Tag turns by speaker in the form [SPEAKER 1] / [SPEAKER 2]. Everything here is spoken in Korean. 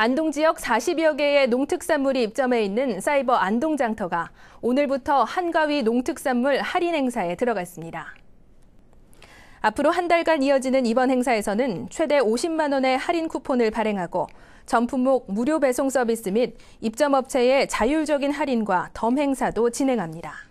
[SPEAKER 1] 안동 지역 40여 개의 농특산물이 입점해 있는 사이버 안동장터가 오늘부터 한가위 농특산물 할인 행사에 들어갔습니다. 앞으로 한 달간 이어지는 이번 행사에서는 최대 50만 원의 할인 쿠폰을 발행하고 전품목 무료 배송 서비스 및 입점업체의 자율적인 할인과 덤 행사도 진행합니다.